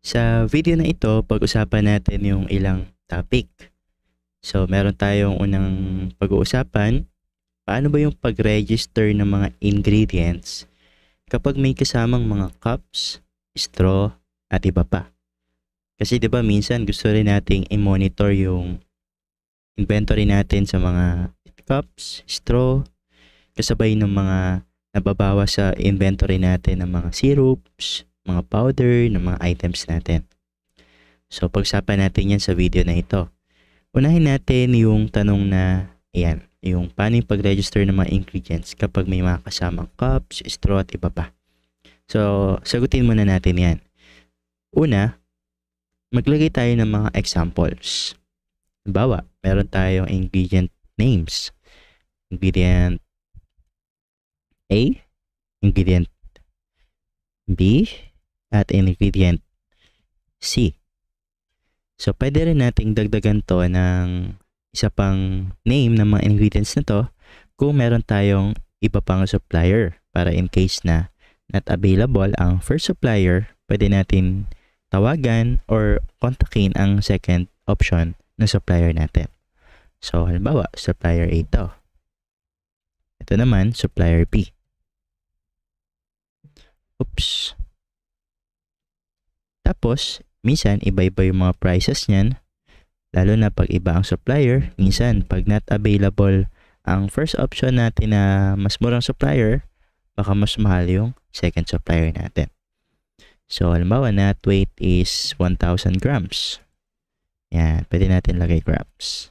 Sa video na ito, pag-usapan natin yung ilang topic. So, meron tayong unang pag-uusapan, paano ba yung pag-register ng mga ingredients kapag may kasamang mga cups, straw, at iba pa. Kasi 'di ba minsan gusto rin nating i-monitor yung inventory natin sa mga cups, straw, kasabay ng mga nababawa sa inventory natin ng mga syrups, mga powder, ng mga items natin. So, pag natin yan sa video na ito. Unahin natin yung tanong na, ayan, yung paano yung pag-register ng mga ingredients kapag may mga kasamang cups, straw at iba pa. So, sagutin muna natin yan. Una, maglagay tayo ng mga examples. Halimbawa, meron tayong ingredient names. Ingredient A, ingredient B, at ingredient C. So, pwede rin nating dagdagan to ng isa pang name ng mga ingredients na to kung meron tayong iba pang supplier para in case na not available ang first supplier, pwede natin tawagan or kontakin ang second option ng supplier natin. So, halimbawa, supplier A to. Ito naman, supplier B. Oops. Tapos, minsan iba-iba yung mga prices niyan. Lalo na pag iba ang supplier, minsan pag not available ang first option natin na mas murang supplier, baka mas mahal yung second supplier natin. So, halimbawa na weight is 1,000 grams. Yan, pwede natin lagay grams.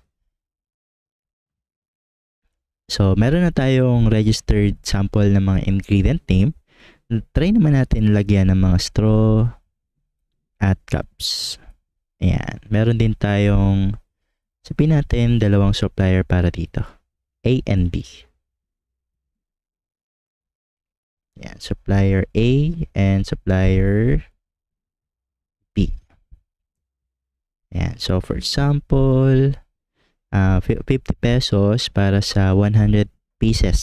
So, meron na tayong registered sample ng mga ingredient name. Try naman natin lagyan ng mga straw, at cups. Ayan. Meron din tayong, sabihin natin, dalawang supplier para dito. A and B. Ayan. Supplier A and supplier B. Ayan. So, for example, uh, ah, 50 pesos para sa 100 pieces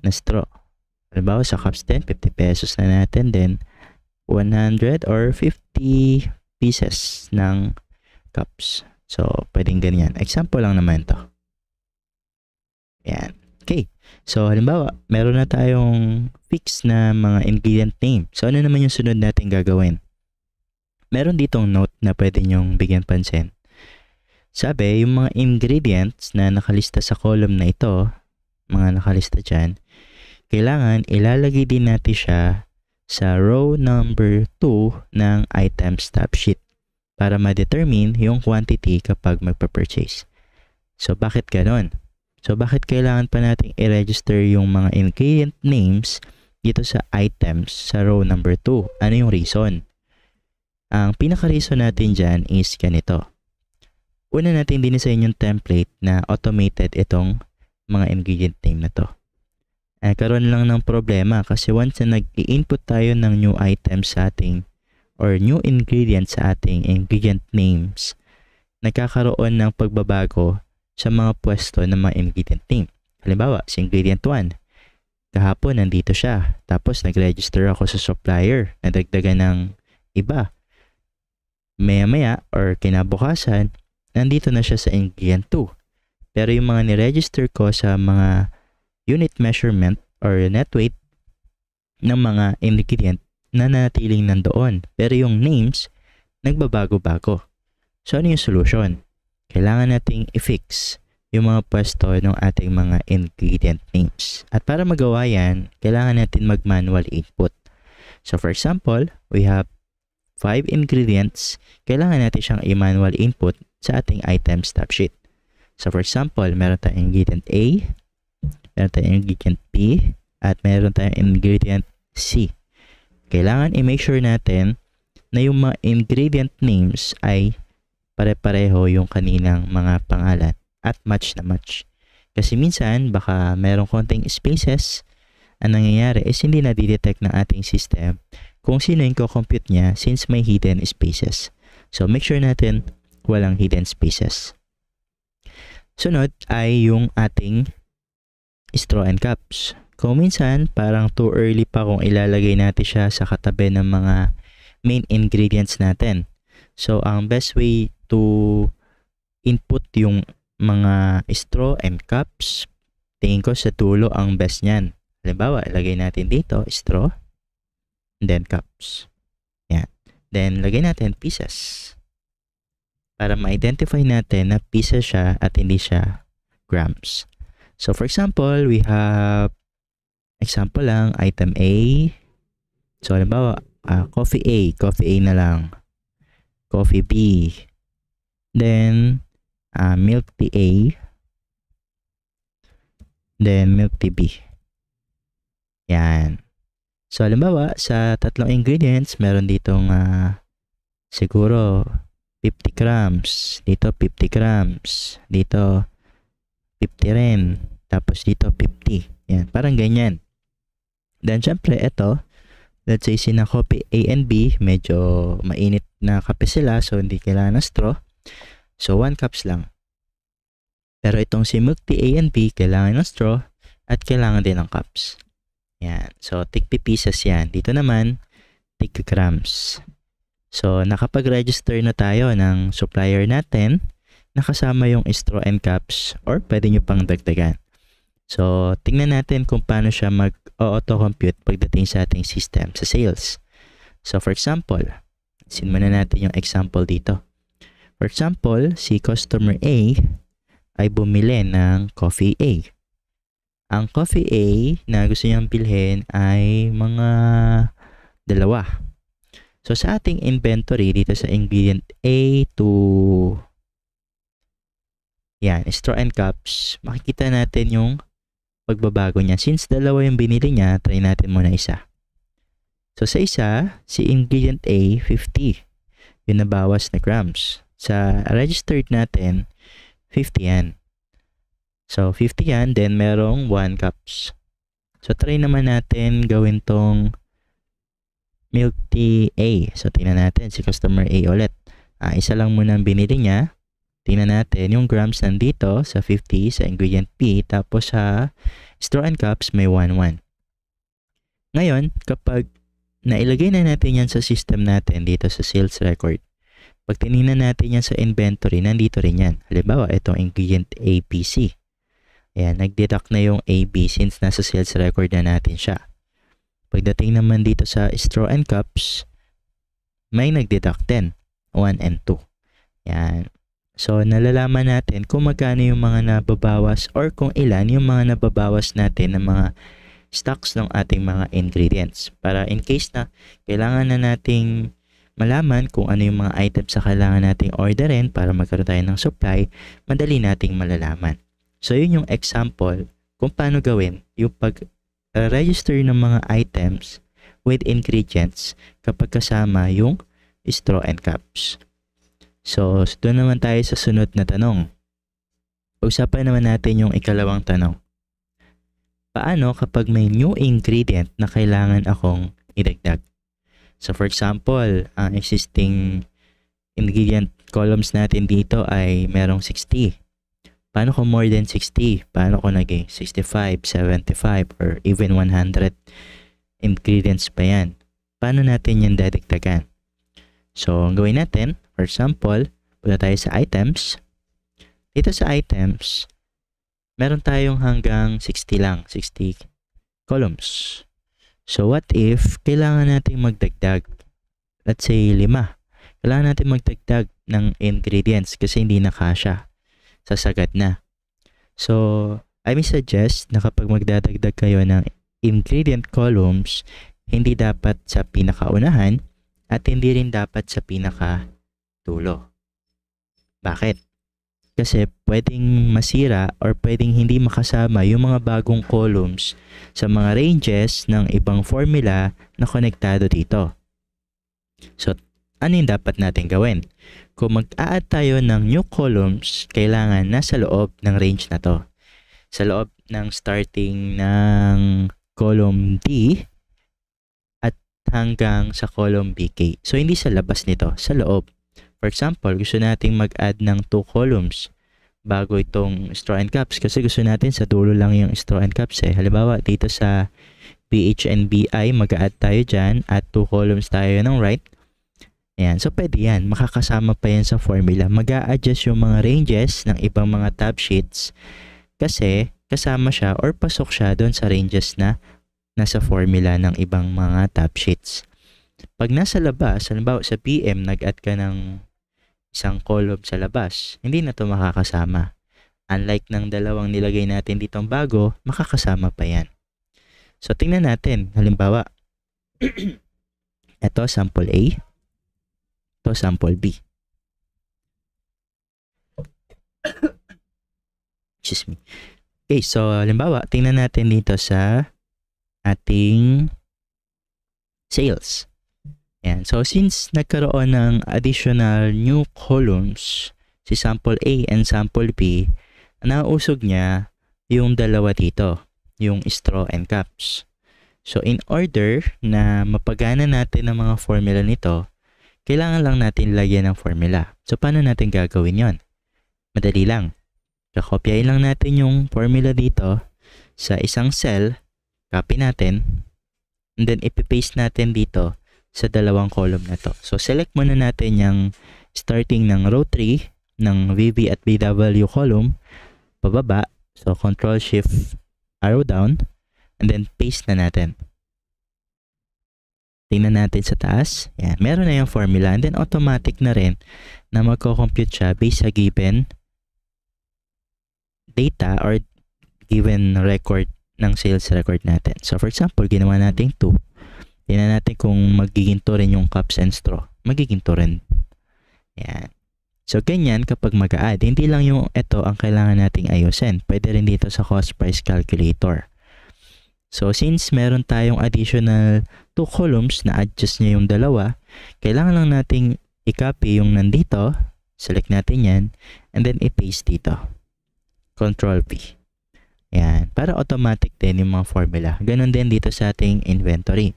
na straw. Halimbawa, sa cups din, 50 pesos na natin. Then, 100 or 50 pieces ng cups. So, pwedeng ganyan. Example lang naman to. Yan. Okay. So, halimbawa, meron na tayong fix na mga ingredient name. So, ano naman yung sunod natin gagawin? Meron ditong note na pwede nyong bigyan pansin. Sabi, yung mga ingredients na nakalista sa column na ito, mga nakalista dyan, kailangan ilalagay din natin siya sa row number 2 ng items tab sheet para ma-determine yung quantity kapag magpa-purchase. So, bakit ganon? So, bakit kailangan pa nating i-register yung mga ingredient names dito sa items sa row number 2? Ano yung reason? Ang pinaka-reason natin dyan is ganito. Una natin dinisign yung template na automated itong mga ingredient name na to eh, nagkaroon lang ng problema kasi once na nag-input tayo ng new items sa ating or new ingredients sa ating ingredient names, nagkakaroon ng pagbabago sa mga pwesto ng mga ingredient name. Halimbawa, si ingredient 1, kahapon nandito siya. Tapos nag-register ako sa supplier, nadagdagan ng iba. Maya-maya or kinabukasan, nandito na siya sa ingredient 2. Pero yung mga ni-register ko sa mga unit measurement or net weight ng mga ingredient na nanatiling nandoon. Pero yung names, nagbabago-bago. So, ano yung solution? Kailangan nating i-fix yung mga pwesto ng ating mga ingredient names. At para magawa yan, kailangan natin mag-manual input. So, for example, we have 5 ingredients. Kailangan natin siyang i-manual input sa ating items tab sheet. So, for example, meron tayong ingredient A, meron tayong ingredient B at meron tayong ingredient C. Kailangan i-make sure natin na yung mga ingredient names ay pare-pareho yung kaninang mga pangalan at match na match. Kasi minsan, baka merong konting spaces ang nangyayari is hindi na didetect ng ating system kung sino yung compute niya since may hidden spaces. So, make sure natin walang hidden spaces. Sunod ay yung ating straw and cups. Kung minsan, parang too early pa kung ilalagay natin siya sa katabi ng mga main ingredients natin. So, ang best way to input yung mga straw and cups, tingin ko sa dulo ang best niyan. Halimbawa, lagay natin dito, straw, and then cups. Yan. Then, lagay natin pieces. Para ma-identify natin na pieces siya at hindi siya grams. So for example, we have example lang item A. So halimbawa, uh, coffee A, coffee A na lang. Coffee B. Then uh, milk tea A. Then milk tea B. Yan. So halimbawa, sa tatlong ingredients, meron ditong uh, siguro 50 grams, dito 50 grams, dito 50 rin. Tapos dito 50. Yan, parang ganyan. Then syempre ito, let's say sinakopy A and B, medyo mainit na kape sila so hindi kailangan ng straw. So 1 cups lang. Pero itong si milk tea A and B, kailangan ng straw at kailangan din ng cups. Yan. So, take pieces yan. Dito naman, take grams. So, nakapag-register na tayo ng supplier natin nakasama yung straw and cups or pwede nyo pang dagdagan. So, tingnan natin kung paano siya mag-auto-compute pagdating sa ating system sa sales. So, for example, sinuman na natin yung example dito. For example, si customer A ay bumili ng coffee A. Ang coffee A na gusto niyang bilhin ay mga dalawa. So, sa ating inventory, dito sa ingredient A to yan, straw and cups, makikita natin yung pagbabago niya. Since dalawa yung binili niya, try natin muna isa. So sa isa, si ingredient A, 50. Yung nabawas na grams. Sa registered natin, 50 yan. So 50 yan, then merong 1 cups. So try naman natin gawin tong milk tea A. So tingnan natin si customer A ulit. Ah, isa lang muna ang binili niya. Tingnan natin yung grams nandito sa 50 sa ingredient P tapos sa straw and cups may 1-1. Ngayon, kapag nailagay na natin yan sa system natin dito sa sales record, pag tinignan natin yan sa inventory, nandito rin yan. Halimbawa, itong ingredient ABC. Ayan, nag-deduct na yung AB since nasa sales record na natin siya. Pagdating naman dito sa straw and cups, may nag-deduct din. 1 and 2. Ayan. So, nalalaman natin kung magkano yung mga nababawas or kung ilan yung mga nababawas natin ng mga stocks ng ating mga ingredients. Para in case na kailangan na nating malaman kung ano yung mga items sa kailangan nating orderin para magkaroon tayo ng supply, madali nating malalaman. So, yun yung example kung paano gawin yung pag-register ng mga items with ingredients kapag kasama yung straw and cups. So, doon naman tayo sa sunod na tanong. pag Usapan naman natin yung ikalawang tanong. Paano kapag may new ingredient na kailangan akong idagdag? So, for example, ang existing ingredient columns natin dito ay merong 60. Paano kung more than 60? Paano kung naging 65, 75, or even 100 ingredients pa yan? Paano natin yan dadagdagan? So, ang gawin natin, For example, punta tayo sa items. Dito sa items, meron tayong hanggang 60 lang, 60 columns. So, what if kailangan nating magdagdag? Let's say, lima. Kailangan nating magdagdag ng ingredients kasi hindi na kasha. Sasagad na. So, I may suggest na kapag magdadagdag kayo ng ingredient columns, hindi dapat sa pinakaunahan at hindi rin dapat sa pinaka dulo. Bakit? Kasi pwedeng masira or pwedeng hindi makasama yung mga bagong columns sa mga ranges ng ibang formula na konektado dito. So, ano yung dapat natin gawin? Kung mag-a-add tayo ng new columns, kailangan nasa loob ng range na to. Sa loob ng starting ng column D at hanggang sa column BK. So, hindi sa labas nito, sa loob. For example, gusto nating mag-add ng two columns bago itong straw and cups kasi gusto natin sa dulo lang yung straw and cups eh. Halimbawa, dito sa BH and BI, mag-add tayo dyan at two columns tayo ng right. Ayan. So, pwede yan. Makakasama pa yan sa formula. mag adjust yung mga ranges ng ibang mga tab sheets kasi kasama siya or pasok siya doon sa ranges na nasa formula ng ibang mga tab sheets. Pag nasa labas, halimbawa sa PM, nag-add ka ng isang kolob sa labas, hindi na to makakasama. Unlike ng dalawang nilagay natin ditong bago, makakasama pa yan. So, tingnan natin. Halimbawa, ito sample A, ito sample B. Excuse me. Okay, so halimbawa, tingnan natin dito sa ating sales. Ayan. So, since nagkaroon ng additional new columns, si sample A and sample B, nausog niya yung dalawa dito, yung straw and cups. So, in order na mapagana natin ang mga formula nito, kailangan lang natin lagyan ng formula. So, paano natin gagawin yon? Madali lang. Kakopyain lang natin yung formula dito sa isang cell, copy natin, and then ipipaste natin dito sa dalawang column na to. So, select muna natin yung starting ng row 3 ng VB at BW column pababa. So, Control Shift arrow down and then paste na natin. Tingnan natin sa taas. Yan. Meron na yung formula and then automatic na rin na magko-compute siya based sa given data or given record ng sales record natin. So, for example, ginawa natin 2. Tingnan natin kung magiginto rin yung cups and straw. Magiginto rin. Yan. So, ganyan kapag mag-add. Hindi lang yung ito ang kailangan nating ayusin. Pwede rin dito sa cost price calculator. So, since meron tayong additional two columns na adjust niya yung dalawa, kailangan lang nating i-copy yung nandito. Select natin yan. And then, i-paste dito. Control v Yan. Para automatic din yung mga formula. Ganon din dito sa ating inventory.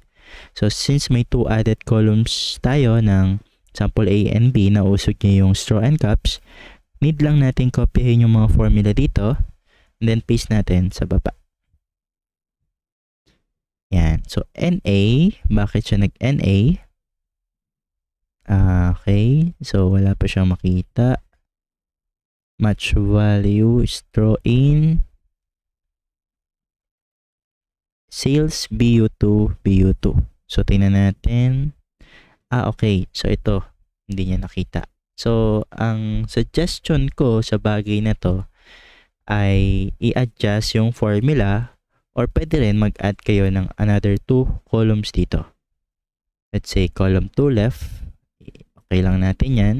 So, since may two added columns tayo ng sample A and B na usog niya yung straw and cups, need lang natin kopyahin yung mga formula dito and then paste natin sa baba. Yan. So, NA, bakit siya nag-NA? Ah, okay. So, wala pa siyang makita. Match value, straw in. Sales BU2, BU2. So, tingnan natin. Ah, okay. So, ito. Hindi niya nakita. So, ang suggestion ko sa bagay na to ay i-adjust yung formula or pwede rin mag-add kayo ng another two columns dito. Let's say column 2 left. Okay lang natin yan.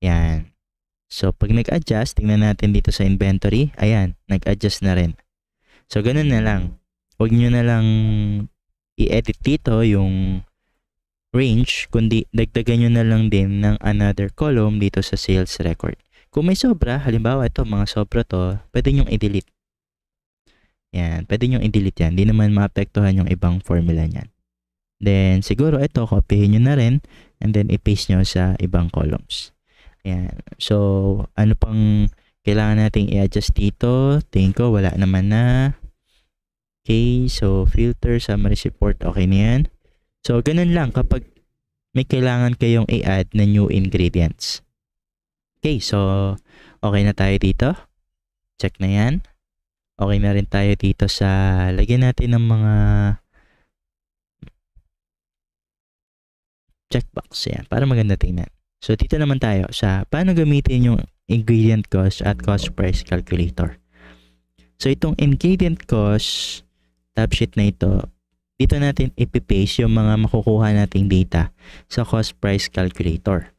Yan. So, pag nag-adjust, tingnan natin dito sa inventory. Ayan, nag-adjust na rin. So, ganun na lang. Huwag nyo na lang i-edit dito yung range, kundi dagdagan nyo na lang din ng another column dito sa sales record. Kung may sobra, halimbawa ito, mga sobra to, pwede nyong i-delete. Yan, pwede nyong i-delete yan. Hindi naman maapektuhan yung ibang formula niyan. Then, siguro ito, copyhin nyo na rin and then i-paste nyo sa ibang columns. Ayan. So, ano pang kailangan nating i-adjust dito? Tingin ko, wala naman na. Okay, so filter, summary support, okay na yan. So, ganun lang kapag may kailangan kayong i-add na new ingredients. Okay, so okay na tayo dito. Check na yan. Okay na rin tayo dito sa lagyan natin ng mga checkbox yan para maganda tingnan. So, dito naman tayo sa paano gamitin yung ingredient cost at cost price calculator. So, itong ingredient cost tab sheet na ito, dito natin ipipaste yung mga makukuha nating data sa cost price calculator.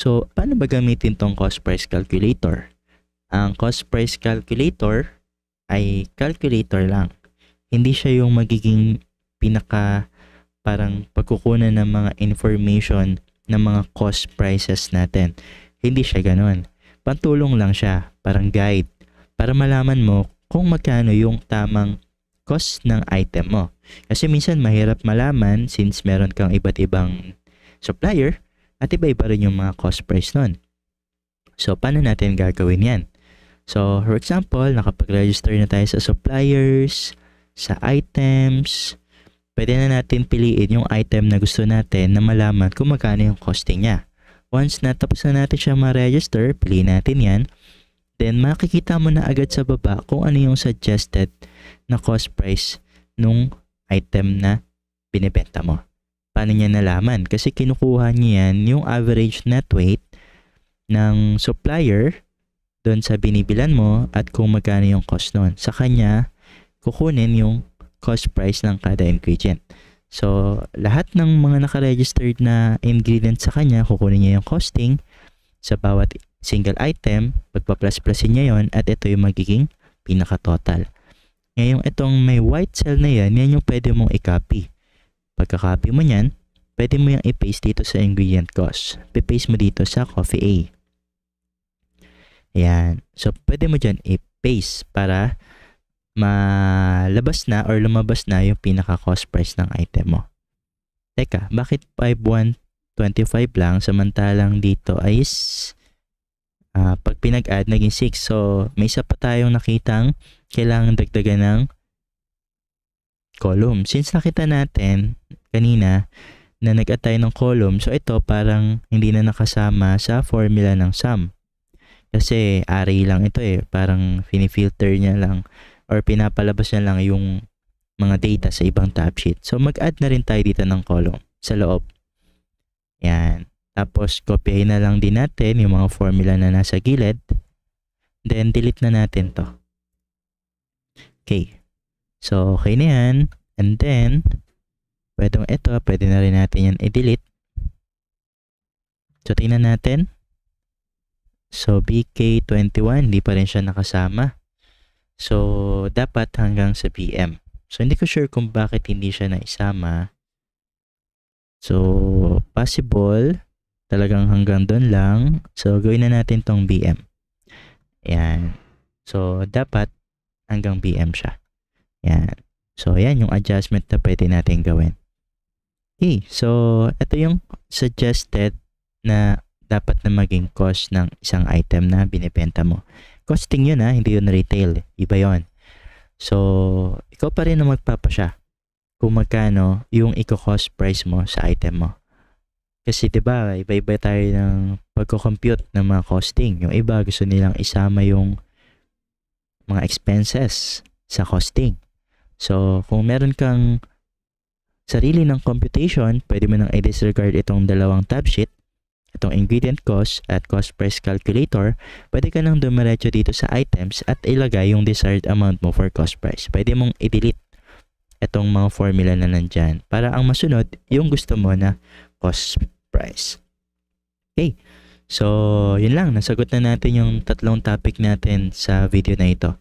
So, paano ba gamitin tong cost price calculator? Ang cost price calculator ay calculator lang. Hindi siya yung magiging pinaka parang pagkukunan ng mga information ng mga cost prices natin. Hindi siya ganun. Pantulong lang siya, parang guide, para malaman mo kung magkano yung tamang cost ng item mo. Kasi minsan mahirap malaman since meron kang iba't ibang supplier at iba-iba rin yung mga cost price nun. So, paano natin gagawin yan? So, for example, nakapag-register na tayo sa suppliers, sa items, pwede na natin piliin yung item na gusto natin na malaman kung magkano yung costing niya. Once natapos na natin siya ma-register, piliin natin yan. Then, makikita mo na agad sa baba kung ano yung suggested na cost price nung item na binibenta mo. Paano niya nalaman? Kasi kinukuha niya yan yung average net weight ng supplier doon sa binibilan mo at kung magkano yung cost noon. Sa kanya, kukunin yung cost price ng kada ingredient. So, lahat ng mga naka-registered na ingredient sa kanya, kukunin niya yung costing sa bawat single item, pagpa-plus-plusin niya yon at ito yung magiging pinaka-total. Ngayon, itong may white cell na yan, yan yung pwede mong i-copy. Pagka-copy mo yan, pwede mo yung i-paste dito sa ingredient cost. Pipaste mo dito sa coffee A. Ayan. So, pwede mo dyan i-paste para malabas na or lumabas na yung pinaka-cost price ng item mo. Teka, bakit 5,125 lang samantalang dito ay uh, pag pinag-add naging 6. So, may isa pa tayong nakitang kailangan dagdagan ng column. Since nakita natin kanina na nag-add tayo ng column, so ito parang hindi na nakasama sa formula ng sum. Kasi array lang ito eh, parang fini-filter niya lang or pinapalabas niya lang yung mga data sa ibang tab sheet. So mag-add na rin tayo dito ng column sa loob. Yan. Tapos copyin na lang din natin yung mga formula na nasa gilid. Then delete na natin to. Okay. So, okay na yan. And then, pwedeng ito, pwede na rin natin yan i-delete. So, tingnan natin. So, BK21, hindi pa rin siya nakasama. So, dapat hanggang sa BM. So, hindi ko sure kung bakit hindi siya naisama. So, possible. Talagang hanggang doon lang. So, gawin na natin tong BM. Ayan. So, dapat hanggang BM siya. Yan. So, yan yung adjustment na pwede natin gawin. Okay, so ito yung suggested na dapat na maging cost ng isang item na binibenta mo. Costing yun ha, hindi yun retail. Eh. Iba yon. So, ikaw pa rin na siya kung magkano yung i-cost price mo sa item mo. Kasi 'di ba, iba-iba tayo ng pagko-compute ng mga costing. Yung iba gusto nilang isama yung mga expenses sa costing. So, kung meron kang sarili ng computation, pwede mo nang i-disregard itong dalawang tab sheet, itong ingredient cost at cost price calculator, pwede ka nang dumiretso dito sa items at ilagay yung desired amount mo for cost price. Pwede mong i-delete itong mga formula na nandyan para ang masunod yung gusto mo na cost price. Okay, so yun lang. Nasagot na natin yung tatlong topic natin sa video na ito.